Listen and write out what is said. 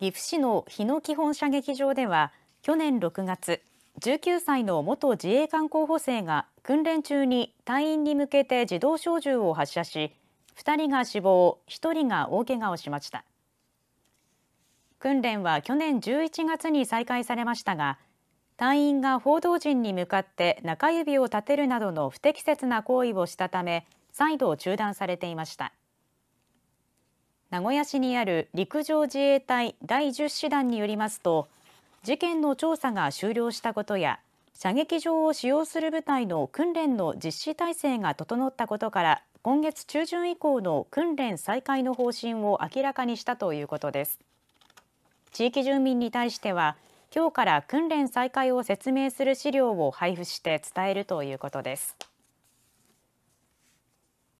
岐阜市の日野基本射撃場では去年6月19歳の元自衛官候補生が訓練中に隊員に向けて自動小銃を発射し2人が死亡1人が大けがをしました訓練は去年11月に再開されましたが隊員が報道陣に向かって中指を立てるなどの不適切な行為をしたため再度中断されていました名古屋市にある陸上自衛隊第10師団によりますと事件の調査が終了したことや射撃場を使用する部隊の訓練の実施体制が整ったことから今月中旬以降の訓練再開の方針を明らかにしたということです地域住民に対しては今日から訓練再開を説明する資料を配布して伝えるということです。